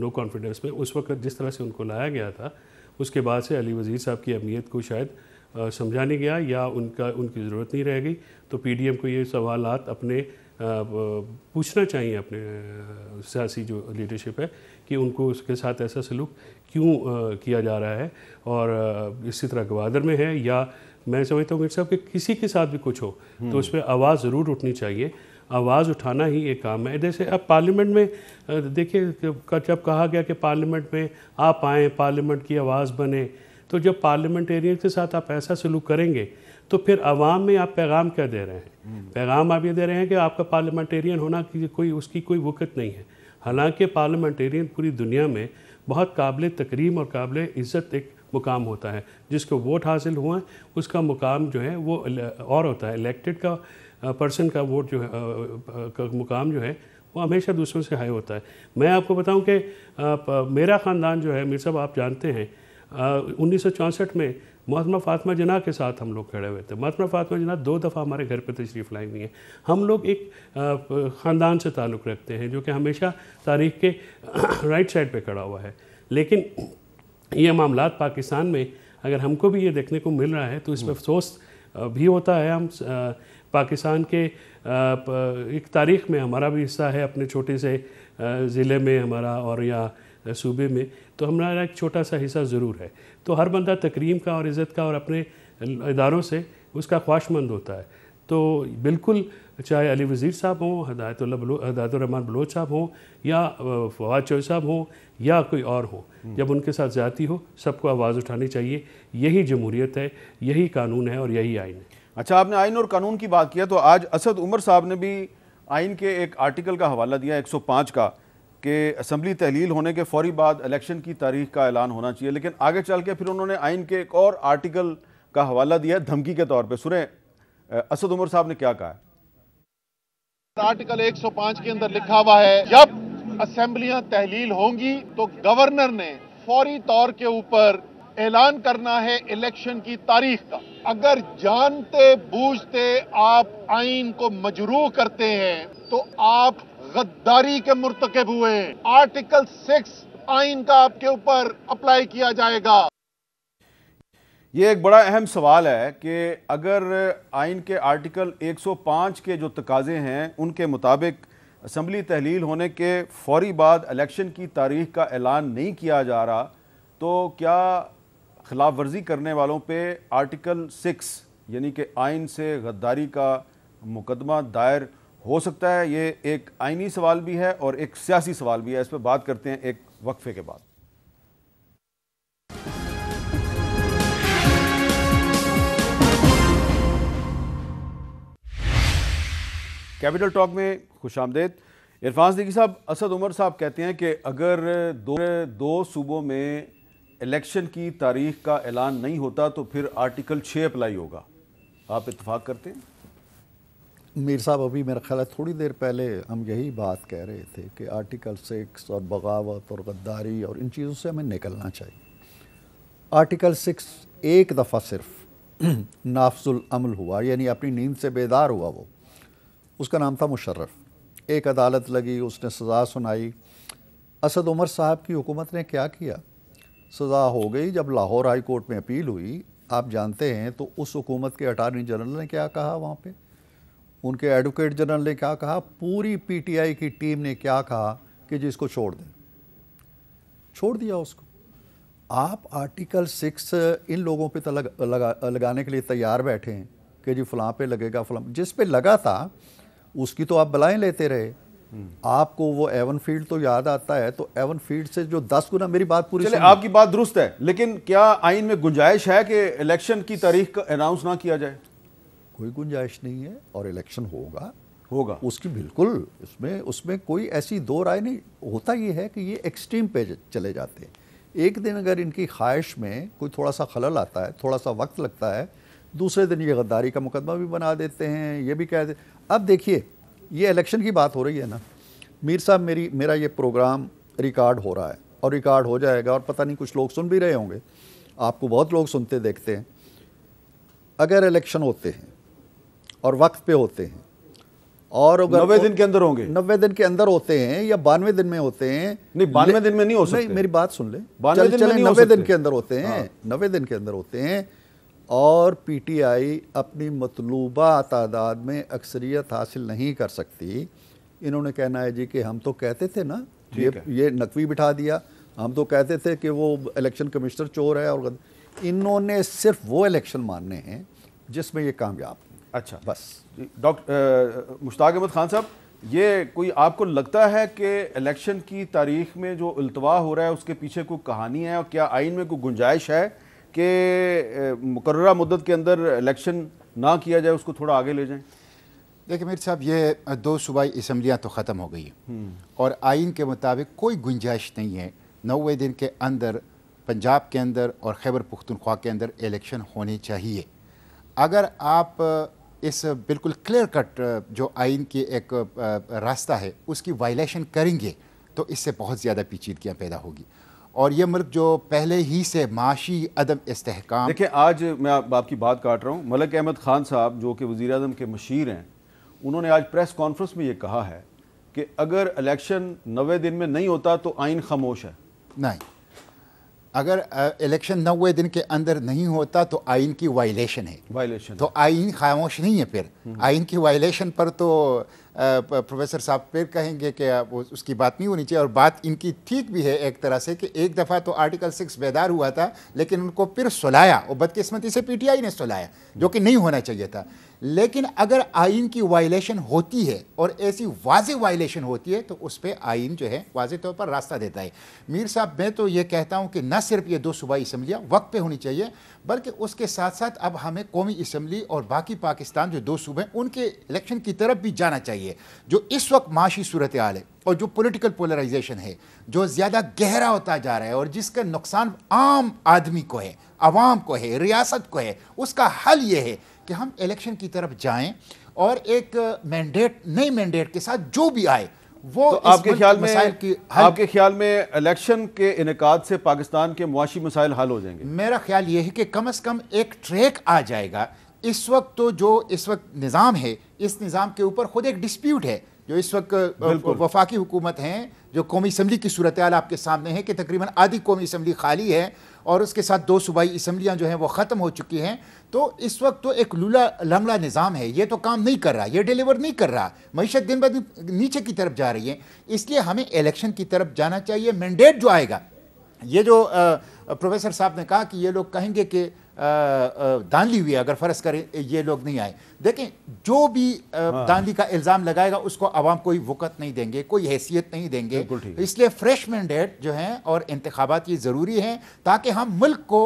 नो कॉन्फिडेंस में उस वक्त जिस तरह से उनको लाया गया था उसके बाद से अली वज़ीर साहब की अहमियत को शायद समझा नहीं गया या उनका उनकी ज़रूरत नहीं रह गई तो पीडीएम को ये सवाल अपने पूछना चाहिए अपने सियासी जो लीडरशिप है कि उनको उसके साथ ऐसा सलूक क्यों किया जा रहा है और इसी तरह गवादर में है या मैं समझता हूँ मेरे साहब कि किसी के साथ भी कुछ हो तो हम्म। उस पर आवाज़ ज़रूर उठनी चाहिए आवाज़ उठाना ही एक काम है जैसे अब पार्लियामेंट में देखिए जब कहा गया कि पार्लियामेंट में आप आएँ पार्लियामेंट की आवाज़ बने तो जब पार्लियामेंटेरियन के साथ आप ऐसा सलूक करेंगे तो फिर आवाम में आप पैगाम क्या दे रहे हैं हम्म। पैगाम आप ये दे रहे हैं कि आपका पार्लियामेंटेरियन होना की कोई उसकी कोई वक़्त नहीं है हालांकि पार्लियामेंटेरियन पूरी दुनिया में बहुत काबिल तकरीम और काबिल इज़्ज़त एक मुकाम होता है जिसको वोट हासिल हुआ है उसका मुकाम जो है वो और होता है इलेक्टेड का पर्सन का वोट जो है मुकाम जो है वो हमेशा दूसरों से हाई होता है मैं आपको बताऊं कि आप, मेरा ख़ानदान जो है मेरे सब आप जानते हैं उन्नीस में महात्मा फातमा जना के साथ हम लोग खड़े हुए थे महात्मा फातमा जना दो दफ़ा हमारे घर पर तशरीफ़ लाई हुई हैं हम लोग एक ख़ानदान से ताल्लुक़ रखते हैं जो कि हमेशा तारीख के राइट साइड पे खड़ा हुआ है लेकिन ये मामला पाकिस्तान में अगर हमको भी ये देखने को मिल रहा है तो इसमें हम्म। अफसोस भी होता है हम पाकिस्तान के एक तारीख में हमारा भी हिस्सा है अपने छोटे से ज़िले में हमारा और या सूबे में तो हमारा एक छोटा सा हिस्सा ज़रूर है तो हर बंदा तकरीम का और इज़्ज़त का और अपने इदारों से उसका ख्वाहमंद होता है तो बिल्कुल चाहे अली वज़ीर साहब हों हदायतुल्ला हदायतरहमान बलोच साहब हों या फवाद चौहरी साहब हों या कोई और हो हम्म। जब उनके साथ ज़्यादा हो सबको आवाज़ उठानी चाहिए यही जमहूरियत है यही कानून है और यही आइन है अच्छा आपने आइन और कानून की बात किया तो आज असद उमर साहब ने भी आइन के एक आर्टिकल का हवाला दिया 105 का कि असम्बली तहलील होने के फौरी बाद इलेक्शन की तारीख का ऐलान होना चाहिए लेकिन आगे चल के फिर उन्होंने आइन के एक और आर्टिकल का हवाला दिया धमकी के तौर पर सुने असद उमर साहब ने क्या कहा आर्टिकल 105 के अंदर लिखा हुआ है जब असम्बलियां तहलील होंगी तो गवर्नर ने फौरी तौर के ऊपर ऐलान करना है इलेक्शन की तारीख का अगर जानते बूझते आप आइन को मजरू करते हैं तो आप गद्दारी के मुर्तकब हुए आर्टिकल सिक्स आइन का आपके ऊपर अप्लाई किया जाएगा ये एक बड़ा अहम सवाल है कि अगर आइन के आर्टिकल 105 के जो तकाजे हैं उनके मुताबिक असम्बली तहलील होने के फौरी बाद इलेक्शन की तारीख का ऐलान नहीं किया जा रहा तो क्या खिलाफ वर्जी करने वालों पे आर्टिकल सिक्स यानी कि आइन से गद्दारी का मुकदमा दायर हो सकता है ये एक आइनी सवाल भी है और एक सियासी सवाल भी है इस पर बात करते हैं एक वक्फे के बाद कैपिटल टॉक में खुश आमदेद इरफान सदीकी साहब असद उमर साहब कहते हैं कि अगर दो दो सूबों में इलेक्शन की तारीख का ऐलान नहीं होता तो फिर आर्टिकल छः अप्लाई होगा आप इतफाक़ करते हैं मीर साहब अभी मेरा ख्याल है थोड़ी देर पहले हम यही बात कह रहे थे कि आर्टिकल सिक्स और बगावत और गद्दारी और इन चीज़ों से हमें निकलना चाहिए आर्टिकल सिक्स एक दफ़ा सिर्फ नाफजुल अमल हुआ यानी अपनी नींद से बेदार हुआ वो उसका नाम था मुशर्रफ एक अदालत लगी उसने सज़ा सुनाई असद उमर साहब की हुकूमत ने क्या किया सज़ा हो गई जब लाहौर हाई कोर्ट में अपील हुई आप जानते हैं तो उस हुकूमत के अटारनी जनरल ने क्या कहा वहाँ पर उनके एडवोकेट जनरल ने क्या कहा पूरी पीटीआई की टीम ने क्या कहा कि जी इसको छोड़ दें छोड़ दिया उसको आप आर्टिकल सिक्स इन लोगों पे तो लग, लगा लगाने के लिए तैयार बैठे हैं कि जी फलां पे लगेगा फलां जिस पे लगा था उसकी तो आप बलाएं लेते रहे हम्म। आपको वो एवन फील्ड तो याद आता है तो एवन फील्ड से जो दस गुना मेरी बात पूरी चले आपकी बात दुरुस्त है लेकिन क्या आइन में गुंजाइश है कि इलेक्शन की तारीख अनाउंस ना किया जाए कोई गुंजाइश नहीं है और इलेक्शन होगा होगा उसकी बिल्कुल उसमें उसमें कोई ऐसी दो राय नहीं होता ये है कि ये एक्सट्रीम पे चले जाते हैं एक दिन अगर इनकी ख्वाहिश में कोई थोड़ा सा खलल आता है थोड़ा सा वक्त लगता है दूसरे दिन ये गद्दारी का मुकदमा भी बना देते हैं ये भी कह दे अब देखिए ये इलेक्शन की बात हो रही है ना मीर साहब मेरी मेरा ये प्रोग्राम रिकॉर्ड हो रहा है और रिकॉर्ड हो जाएगा और पता नहीं कुछ लोग सुन भी रहे होंगे आपको बहुत लोग सुनते देखते हैं अगर इलेक्शन होते हैं और वक्त पे होते हैं और अगर नब्बे दिन के अंदर होंगे नब्बे दिन के अंदर होते हैं या बानवे दिन में होते हैं नहीं बानवे दिन में नहीं हो सकते नहीं मेरी बात सुन ले बानवे दिन में नब्बे दिन के अंदर होते हैं हाँ। नब्बे दिन के अंदर होते हैं और पीटीआई अपनी मतलूबा तादाद में अक्सरियत हासिल नहीं कर सकती इन्होंने कहना है जी कि हम तो कहते थे ना ये ये नकवी बिठा दिया हम तो कहते थे कि वो इलेक्शन कमिश्नर चोर है और इन्होंने सिर्फ वो इलेक्शन मानने हैं जिसमें ये कामयाब अच्छा बस डॉक्टर मुश्ताक अहमद खान साहब ये कोई आपको लगता है कि इलेक्शन की तारीख में जो अल्तवा हो रहा है उसके पीछे कोई कहानी है और क्या आइन में कोई गुंजाइश है कि मुकर मदत के अंदर इलेक्शन ना किया जाए उसको थोड़ा आगे ले जाएं देखिए मीर साहब ये दो सूबाई इसम्बलियाँ तो ख़त्म हो गई हैं हम्म। और आइन के मुताबिक कोई गुंजाइश नहीं है नौवे दिन के अंदर पंजाब के अंदर और खैबर पुख्तनख्वा के अंदर इलेक्शन होने चाहिए अगर आप इस बिल्कुल क्लियर कट जो आइन की एक रास्ता है उसकी वायलेशन करेंगे तो इससे बहुत ज़्यादा पेचीदगियाँ पैदा होगी और ये मुल्क जो पहले ही से माशी अदम इस्तेकाम देखिए आज मैं आपकी बात काट रहा हूँ मलिक अहमद ख़ान साहब जो कि वज़ी अजम के मशीर हैं उन्होंने आज प्रेस कॉन्फ्रेंस में ये कहा है कि अगर इलेक्शन नवे दिन में नहीं होता तो आइन खामोश है नहीं अगर इलेक्शन नब्बे दिन के अंदर नहीं होता तो आइन की वायलेशन है वायलेशन तो आइन खामोश नहीं है फिर हम्म। आइन की वायलेशन पर तो प्रोफेसर साहब फिर कहेंगे कि उसकी बात नहीं होनी चाहिए और बात इनकी ठीक भी है एक तरह से कि एक दफ़ा तो आर्टिकल सिक्स बेदार हुआ था लेकिन उनको फिर सुलाया और बदकिस्मती से पीटीआई ने सुलाया जो कि नहीं होना चाहिए था लेकिन अगर आइन की वायलेशन होती है और ऐसी वाज वायलेशन होती है तो उस पर आइन जो है वाज तौर पर रास्ता देता है मीर साहब मैं तो ये कहता हूँ कि न सिर्फ ये दो सूबाई इसम्बलियाँ वक्त पर होनी चाहिए बल्कि उसके साथ साथ अब हमें कौमी इसम्बली और बाकी पाकिस्तान जो दो सूबे हैं उनके इलेक्शन की तरफ भी जाना चाहिए जो इस वक्त माशी सूरत हाल है और जो पोलिटिकल पोलराइजेशन है जो ज़्यादा गहरा होता जा रहा है और जिसका नुकसान आम आदमी को है आवाम को है रियासत को है उसका हल ये है कि हम इलेक्शन की तरफ जाएँ और एक मैंडेट नई मैंडेट के साथ जो भी आए वो तो आपके ख्याल में आपके ख्याल में इलेक्शन के इनका से पाकिस्तान के मुआशी मसाइल हल हो जाएंगे मेरा ख्याल ये है कि कम अज़ कम एक ट्रैक आ जाएगा इस वक्त तो जो इस वक्त निज़ाम है इस निज़ाम के ऊपर ख़ुद एक डिस्प्यूट है जो इस वक्त वफाकी हुकूमत हैं जो कौमी इसम्बली की सूरत आपके सामने है कि तकरीबन आधी कौमी इसम्बली खाली है और उसके साथ दो सूबाई इसम्बलियाँ जो हैं वो ख़त्म हो चुकी हैं तो इस वक्त तो एक लूला लंगड़ा निज़ाम है ये तो काम नहीं कर रहा ये डिलीवर नहीं कर रहा मीशत दिन ब दिन नीचे की तरफ जा रही है इसलिए हमें इलेक्शन की तरफ जाना चाहिए मैंडेट जो आएगा ये जो प्रोफेसर साहब ने कहा कि ये लोग कहेंगे कि दानली हुई है अगर फ़र्ज करें ये लोग नहीं आए देखें जो भी हाँ। का इल्ज़ाम लगाएगा उसको आवाम कोई वक़्त नहीं देंगे कोई हैसियत नहीं देंगे इसलिए फ्रेश मैंडेट जो है और इंतबात ये ज़रूरी हैं ताकि हम मुल्क को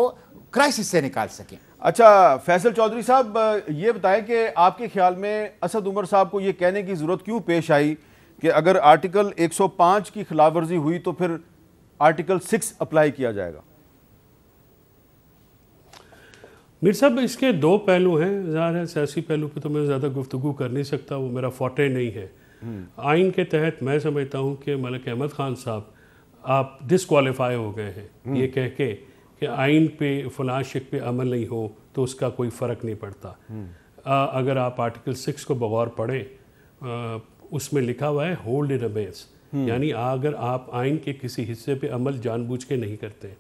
क्राइसिस से निकाल सकें अच्छा फैसल चौधरी साहब ये बताएं कि आपके ख्याल में असद उमर साहब को ये कहने की ज़रूरत क्यों पेश आई कि अगर आर्टिकल 105 की खिलाफ हुई तो फिर आर्टिकल 6 अप्लाई किया जाएगा मीर साहब इसके दो पहलू हैं ज़ाहिर है सियासी पहलू पे तो मैं ज़्यादा गुफ्तु कर नहीं सकता वो मेरा फोटे नहीं है हम्म। आइन के तहत मैं समझता हूँ कि मलिक अहमद ख़ान साहब आप डिसकॉलीफाई हो गए हैं हम्म। ये कह के कि आइन पे फलां शिक पे अमल नहीं हो तो उसका कोई फ़र्क नहीं पड़ता हम्म। आ, अगर आप आर्टिकल सिक्स को बगौर पढ़ें उसमें लिखा हुआ है होल्ड इन अबेस यानी अगर आप आइन के किसी हिस्से पे अमल जानबूझ के नहीं करते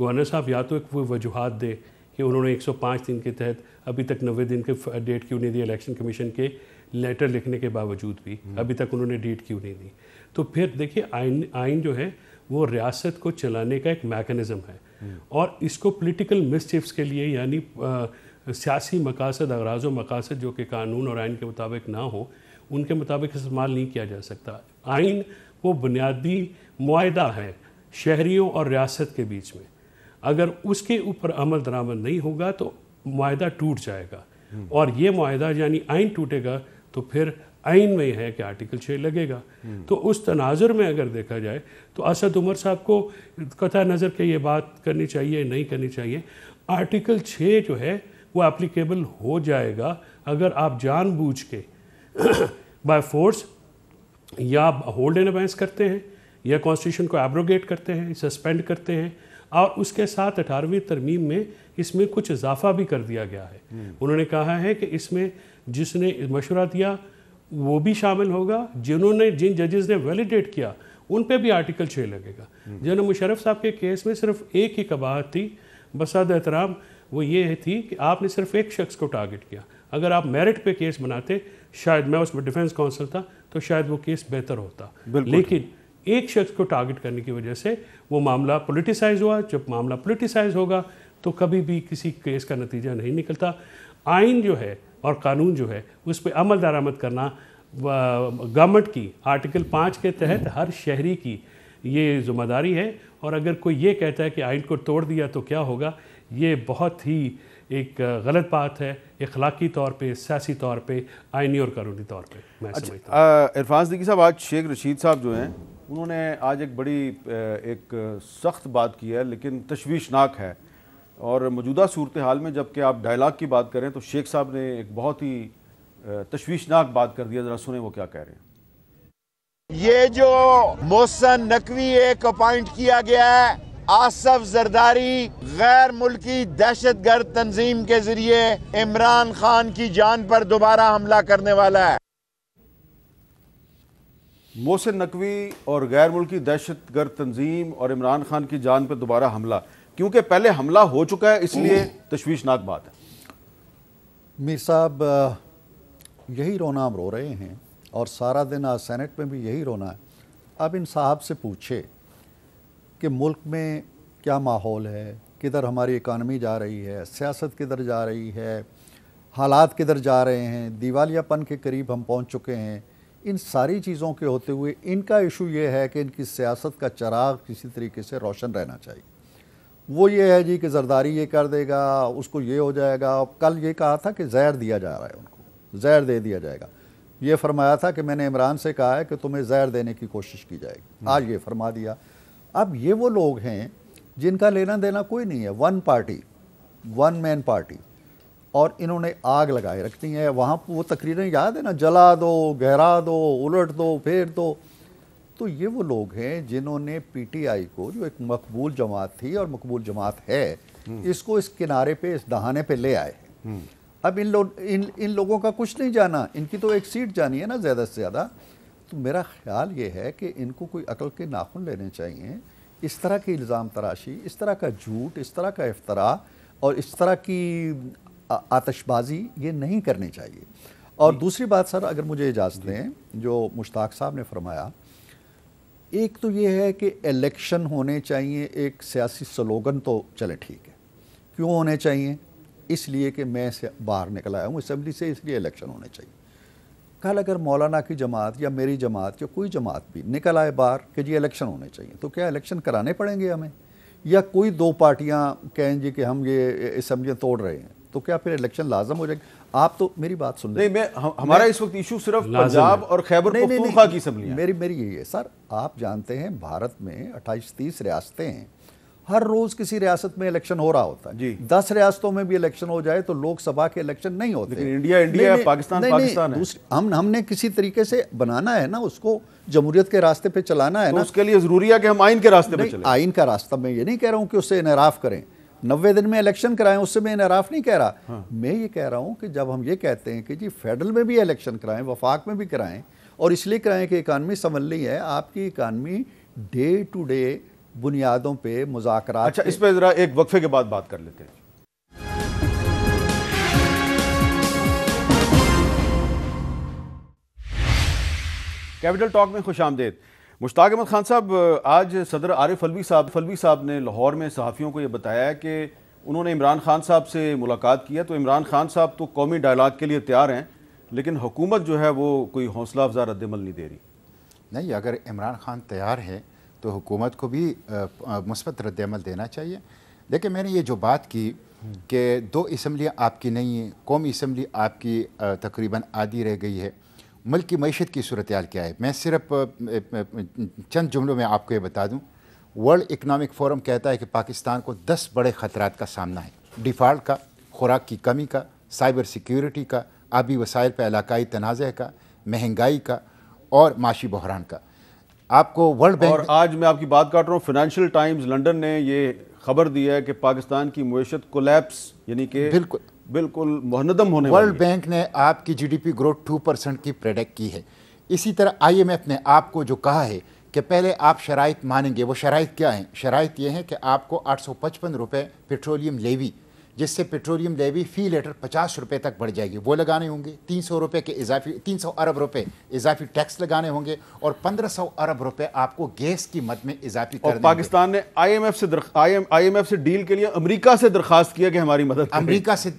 गवर्नर साहब या तो एक वो वजूहत दें कि उन्होंने 105 दिन के तहत अभी तक नब्बे दिन के डेट क्यों नहीं दी इलेक्शन कमीशन के लेटर लिखने के बावजूद भी हम्म। अभी तक उन्होंने डेट क्यों नहीं दी तो फिर देखिए आइन आइन जो है वो रियासत को चलाने का एक मैकेनिज़्म है हम्म। और इसको पोलिटिकल मिसचिप्स के लिए यानी सियासी मकासद अगराज मकासद जो कि कानून और आइन के मुताबिक ना हो उनके मुताबिक इस्तेमाल नहीं किया जा सकता आइन वो बुनियादी माह है शहरीों और रियासत के बीच में अगर उसके ऊपर अमल दरामद नहीं होगा तो माहा टूट जाएगा और ये माहा यानी आइन टूटेगा तो फिर आइन में है कि आर्टिकल छः लगेगा तो उस तनाजर में अगर देखा जाए तो असद उमर साहब को कथा नज़र के ये बात करनी चाहिए नहीं करनी चाहिए आर्टिकल छः जो है वो एप्लीकेबल हो जाएगा अगर आप जानबूझ के बाय फोर्स या होल्ड एंड अबेंस करते हैं या कॉन्स्टिट्यूशन को एब्रोगेट करते हैं सस्पेंड करते हैं और उसके साथ अठारहवीं तरमीम में इसमें कुछ इजाफा भी कर दिया गया है हम्म। उन्होंने कहा है कि इसमें जिसने मशवरा दिया वो भी शामिल होगा जिन्होंने जिन जजेस ने वैलिडेट किया उन पर भी आर्टिकल छः लगेगा हम्म। जनरल मुशरफ साहब के केस में सिर्फ एक ही कबाहत थी बसाद एहतराम वो ये थी कि आपने सिर्फ एक शख्स को टारगेट किया अगर आप मेरिट पे केस बनाते शायद मैं उसमें डिफेंस काउंसिल था तो शायद वो केस बेहतर होता लेकिन एक शख्स को टारगेट करने की वजह से वो मामला पोलिटिसाइज हुआ जब मामला पोलिटिसाइज होगा तो कभी भी किसी केस का नतीजा नहीं निकलता आइन जो है और कानून जो है उस पर अमल दरामद करना गवर्नमेंट की आर्टिकल पाँच के तहत हर शहरी की ये जिम्मेदारी है और अगर कोई ये कहता है कि आइन को तोड़ दिया तो क्या होगा ये बहुत ही एक गलत बात है इखलाकी तौर पे सियासी तौर पे आइनी और कानूनी तौर पे मैं अच्छा, समझता हूँ इरफान सिद्दीकी साहब आज शेख रशीद साहब जो हैं उन्होंने आज एक बड़ी एक सख्त बात की है लेकिन तशवीशनाक है और मौजूदा सूरत हाल में जबकि आप डायलाग की बात करें तो शेख साहब ने एक बहुत ही तशवीशनाक बात कर दिया ज़रा सुने वो क्या कह रहे हैं ये जो मोहसन नकवी एक अपॉइंट किया गया है आसफ जरदारी गैर मुल्की दहशत गर्द तंजीम के जरिए इमरान खान की जान पर दोबारा हमला करने वाला है मोहसिन नकवी और गैर मुल्की दहशत गर्द तंजीम और इमरान खान की जान पर दोबारा हमला क्योंकि पहले हमला हो चुका है इसलिए तश्वीशनाक बात है मीर साहब यही रोना हम रो रहे हैं और सारा दिन आज सेनेट में भी यही रोना है अब इन साहब से पूछे कि मुल्क में क्या माहौल है किधर हमारी इकानमी जा रही है सियासत किधर जा रही है हालात किधर जा रहे हैं दिवालियापन के करीब हम पहुंच चुके हैं इन सारी चीज़ों के होते हुए इनका इशू ये है कि इनकी सियासत का चराग किसी तरीके से रोशन रहना चाहिए वो ये है जी कि जरदारी ये कर देगा उसको ये हो जाएगा कल ये कहा था कि जहर दिया जा रहा है उनको जहर दे दिया जाएगा ये फरमाया था कि मैंने इमरान से कहा है कि तुम्हें जहर देने की कोशिश की जाएगी हम्म। आज ये फरमा दिया अब ये वो लोग हैं जिनका लेना देना कोई नहीं है one party one man party और इन्होंने आग लगाए रखती हैं वहाँ वो तकरीरें याद है ना जला दो गहरा दो उलट दो फेर दो तो ये वो लोग हैं जिन्होंने पीटीआई को जो एक मकबूल जमात थी और मकबूल जमात है हम्म। इसको इस किनारे पे इस दहाने पे ले आए हैं हम्म। अब इन लोग इन इन लोगों का कुछ नहीं जाना इनकी तो एक सीट जानी है ना ज़्यादा से ज़्यादा तो मेरा ख्याल ये है कि इनको कोई अकल के नाखून लेने चाहिए इस तरह की इल्ज़ाम तराशी इस तरह का झूठ इस तरह का अफ्तरा और इस तरह की आतशबाजी ये नहीं करनी चाहिए और दूसरी बात सर अगर मुझे इजाज़त दें जो मुश्ताक साहब ने फरमाया एक तो ये है कि इलेक्शन होने चाहिए एक सियासी स्लोगन तो चले ठीक है क्यों होने चाहिए इसलिए कि मैं से बाहर निकल आया हूँ असम्बली से इसलिए इलेक्शन होने चाहिए कल अगर मौलाना की जमात या मेरी जमात या कोई जमात भी निकल आए बाहर कि जी इलेक्शन होने चाहिए तो क्या इलेक्शन कराने पड़ेंगे हमें या कोई दो पार्टियाँ कहें जी कि हम ये इसम्बलियाँ तोड़ रहे हैं तो क्या फिर इलेक्शन लाजम हो जाएगी आप तो मेरी बात सुन नहीं मैं हमारा इस वक्त इशू सिर्फ पंजाब और खैबर नहीं, नहीं, नहीं, की असम्बली मेरी मेरी यही है सर आप जानते हैं भारत में अट्ठाईस तीस रियासतें हैं हर रोज किसी रियासत में इलेक्शन हो रहा होता है दस रियासतों में भी इलेक्शन हो जाए तो लोकसभा के इलेक्शन नहीं होते लेकिन इंडिया इंडिया नहीं, पाकिस्तान नहीं, पाकिस्तान नहीं, है। हम हमने किसी तरीके से बनाना है ना उसको जमहूरियत के रास्ते पे चलाना है तो ना उसके लिए जरूरी है कि हम आइन के रास्ते आइन का रास्ता मैं ये नहीं कह रहा हूँ कि उससे इनराफ करें नब्बे दिन में इलेक्शन कराएं उससे मैं इनराफ नहीं कह रहा हाँ। मैं ये कह रहा हूँ कि जब हम ये कहते हैं कि जी फेडरल में भी इलेक्शन कराएं वफाक में भी कराएं और इसलिए कराएं कि इकानमी संभलनी है आपकी इकानमी डे टू डे बुनियादों पर मुजाकर अच्छा इस पर ज़रा एक वक्फे के बाद बात कर लेते हैं कैपिटल टॉक में खुश आमदेद मुश्ताक अहमद खान साहब आज सदर आरिफ अलवी साहब फलवी साहब ने लाहौर में सहाफ़ियों को ये बताया कि उन्होंने इमरान खान साहब से मुलाकात किया तो इमरान खान साहब तो कौमी डायलाग के लिए तैयार हैं लेकिन हुकूमत जो है वो कोई हौसला अफजा रद्दमल नहीं दे रही नहीं अगर इमरान खान तैयार है तो हुकूमत को भी मुस्बत रद्दमल देना चाहिए देखिए मैंने ये जो बात की कि दो इसम्बलियाँ आपकी नहीं हैं कौमी इसम्बली आपकी तकरीबन आधी रह गई है मुल्क की मीशत की सूरत हाल क्या है मैं सिर्फ चंद जुमलों में आपको ये बता दूँ वर्ल्ड इकनॉमिक फोरम कहता है कि पाकिस्तान को दस बड़े ख़तरात का सामना है डिफ़ाल्ट का खुराक की कमी का साइबर सिक्योरिटी का आबी वसाइल पर इलाकई तनाज़ का महंगाई का और माशी बहरान का आपको वर्ल्ड बैंक और आज मैं आपकी बात काट रहा हूँ फिनेंशियल टाइम्स लंदन ने ये खबर दी है कि पाकिस्तान की मीशत कोलेप्स यानी कि बिल्कुल बिल्कुल मोहनदम होने वर्ल्ड बैंक ने आपकी जीडीपी ग्रोथ टू परसेंट की प्रेडिक्ट की है इसी तरह आईएमएफ ने आपको जो कहा है कि पहले आप शराइ मानेंगे वो शराइ क्या है शराइ ये हैं कि आपको आठ सौ पचपन रुपये पेट्रोलियम लेवी जिससे पेट्रोलियम लेवी फ़ी लीटर पचास रुपये तक बढ़ जाएगी वो लगाने होंगे तीन सौ रुपये के इजाफी तीन सौ अरब रुपये इजाफी टैक्स लगाने होंगे और पंद्रह सौ अरब रुपये आपको गैस की मद में इजाफी और पाकिस्तान ने आई एम एफ से आई एम एफ से डील के लिए अमरीका से दरखास्त किया कि हमारी मदद अमरीका से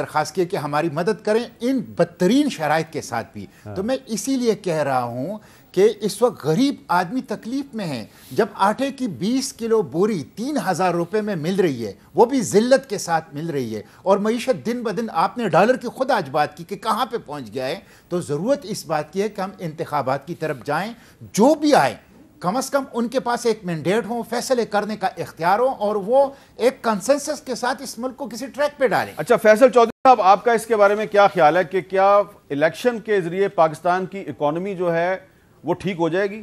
दरखास्त किया कि हमारी मदद करें इन बदतरीन शराइ के साथ भी हाँ। तो मैं इसीलिए कह रहा हूँ कि इस वक्त गरीब आदमी तकलीफ में है जब आटे की 20 किलो बोरी तीन हज़ार रुपये में मिल रही है वो भी जिल्लत के साथ मिल रही है और मीशत दिन ब दिन आपने डॉलर की खुद आज बात की कि कहाँ पे पहुँच गया है तो ज़रूरत इस बात की है कि हम इंतबात की तरफ जाएँ जो भी आए कम अज़ कम उनके पास एक मैंडेट हो फैसले करने का इख्तियार हो और वो एक कंसेंसस के साथ इस मुल्क को किसी ट्रैक पे डालें अच्छा फैसल चौधरी साहब आपका इसके बारे में क्या ख्याल है कि क्या इलेक्शन के जरिए पाकिस्तान की इकोनॉमी जो है वो ठीक हो जाएगी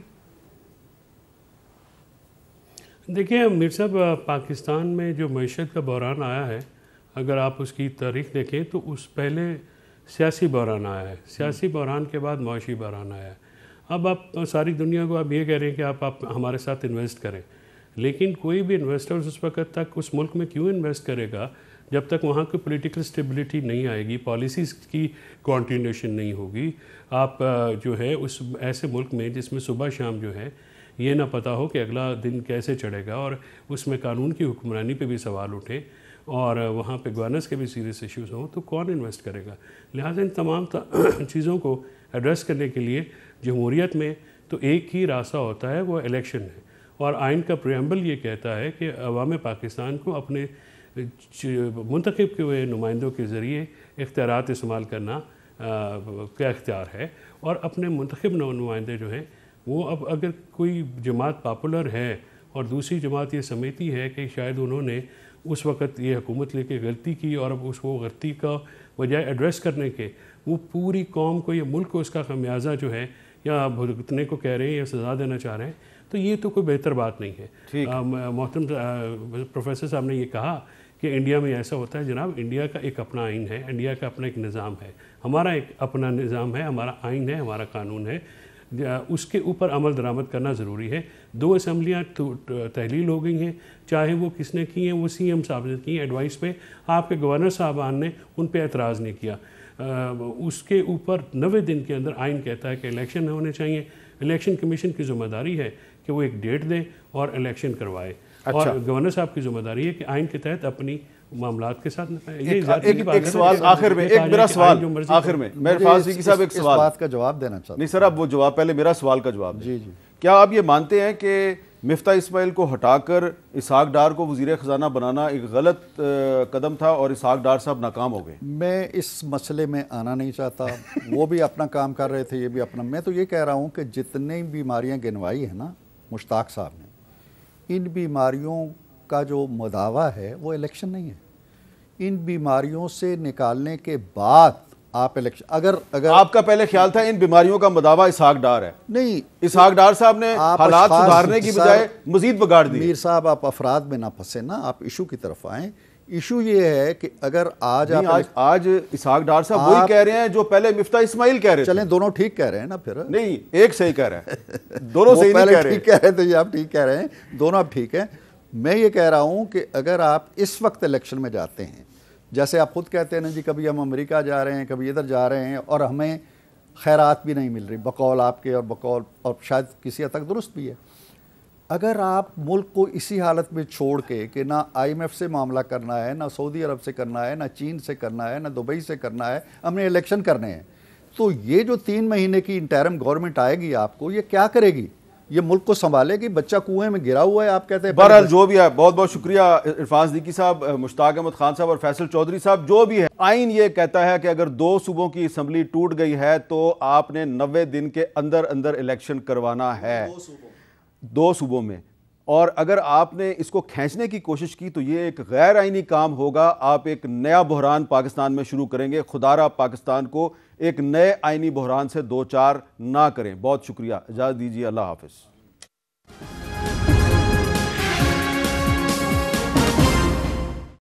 देखिए मीर साहब पाकिस्तान में जो मीशत का बहरान आया है अगर आप उसकी तारीख देखें तो उस पहले सियासी बहरान आया है सियासी बहरान के बाद मुशी बहरान आया है अब आप सारी दुनिया को आप ये कह रहे हैं कि आप आप हमारे साथ इन्वेस्ट करें लेकिन कोई भी इन्वेस्टर उस वक्त तक उस मुल्क में क्यों इन्वेस्ट करेगा जब तक वहाँ की पॉलिटिकल स्टेबिलिटी नहीं आएगी पॉलिसीज़ की कॉन्टीन्यूशन नहीं होगी आप जो है उस ऐसे मुल्क में जिसमें सुबह शाम जो है ये ना पता हो कि अगला दिन कैसे चढ़ेगा और उसमें कानून की हुक्मरानी पे भी सवाल उठे और वहाँ पे गवर्नेंस के भी सीरियस इश्यूज हों तो कौन इन्वेस्ट करेगा लिहाजा इन तमाम चीज़ों को एड्रेस करने के लिए जमहूरीत में तो एक ही रास्ता होता है वो इलेक्शन है और आइन का प्रियम्बल ये कहता है कि अवाम पाकिस्तान को अपने मंतखब किए हुए नुमाइंदों के ज़रिए इख्तियार इस्तेमाल करना का इख्तियार है और अपने मंतखब नुमाइंदे जो हैं वो अब अगर कोई जमात पापुलर है और दूसरी जमात ये समेती है कि शायद उन्होंने उस वक़्त ये हुकूमत लेके गलती की और अब उस वो गलती का बजाय एड्रेस करने के वो पूरी कौम को या मुल्क को उसका खमियाजा जो है या भुगतने को कह रहे हैं या सज़ा देना चाह रहे हैं तो ये तो कोई बेहतर बात नहीं है मोहतरम प्रोफेसर साहब ने ये कहा कि इंडिया में ऐसा होता है जनाब इंडिया का एक अपना आइन है इंडिया का अपना एक निज़ाम है हमारा एक अपना निज़ाम है हमारा आइन है हमारा कानून है उसके ऊपर अमल दरामद करना ज़रूरी है दो असम्बलियाँ तो, तो, तहलील हो गई हैं चाहे वो किसने की हैं वो सी एम साहब ने की एडवाइस पे आपके गवर्नर साहबान ने उन पर एतराज़ नहीं किया उसके ऊपर नवे दिन के अंदर आइन कहता है कि इलेक्शन होने चाहिए इलेक्शन कमीशन की जिम्मेदारी है कि वो एक डेट दें और इलेक्शन करवाएँ अच्छा। और गवर्नर साहब की जिम्मेदारी है कि आइन के तहत अपनी मामला के साथ तो आखिर में एक मेरा सवाल आखिर में मेरे फाजी एक सवाल का जवाब देना चाहिए नहीं सर आप वो जवाब पहले मेरा सवाल का जवाब जी जी क्या आप ये मानते हैं कि मिफ्ता इसमाइल को हटाकर इसहाक डार को वजीर ख़जाना बनाना एक गलत कदम था और इसहाक डार साहब नाकाम हो गए मैं इस मसले में आना नहीं चाहता वो भी अपना काम कर रहे थे ये भी अपना मैं तो ये कह रहा हूँ कि जितनी बीमारियाँ गिनवाई है ना मुश्ताक साहब ने इन बीमारियों का जो मदावा है वो इलेक्शन नहीं है इन बीमारियों से निकालने के बाद आप इलेक्शन अगर अगर आपका पहले ख्याल था इन बीमारियों का मदावा इसहाक डार है नहीं इसहाक डार साहब ने हालात सुधारने की बजाय मजीद बिगाड़ दी मीर साहब आप अफराद में ना फंसे ना आप इशू की तरफ आए इशू ये है कि अगर आज आप आज, आज इसहाक डार साहब वही कह रहे हैं जो पहले मिफ्ता इस्माइल कह रहे हैं चलें दोनों ठीक कह रहे हैं ना फिर नहीं एक सही कह रहे हैं दोनों सही कह रहे ठीक कह रहे तो ये आप ठीक कह रहे हैं दोनों आप ठीक हैं मैं ये कह रहा हूं कि अगर आप इस वक्त इलेक्शन में जाते हैं जैसे आप खुद कहते हैं ना जी कभी हम अमरीका जा रहे हैं कभी इधर जा रहे हैं और हमें खैरात भी नहीं मिल रही बकौल आपके और बकौल और शायद किसी हद तक दुरुस्त भी है अगर आप मुल्क को इसी हालत में छोड़ के कि ना आईएमएफ से मामला करना है ना सऊदी अरब से करना है ना चीन से करना है ना दुबई से करना है हमने इलेक्शन करने हैं तो ये जो तीन महीने की इंटरम गवर्नमेंट आएगी आपको ये क्या करेगी ये मुल्क को संभालेगी बच्चा कुएं में गिरा हुआ है आप कहते हैं बहरहाल जो भी है बहुत बहुत शुक्रिया इरफान सिद्दीकी साहब मुश्ताक अहमद खान साहब और फैसल चौधरी साहब जो भी है आइन ये कहता है कि अगर दो सूबों की असम्बली टूट गई है तो आपने नबे दिन के अंदर अंदर इलेक्शन करवाना है दो सूबों में और अगर आपने इसको खींचने की कोशिश की तो ये एक गैर आइनी काम होगा आप एक नया बहरान पाकिस्तान में शुरू करेंगे खुदारा पाकिस्तान को एक नए आइनी बहरान से दो चार ना करें बहुत शुक्रिया इजाज़त दीजिए अल्लाह हाफिज़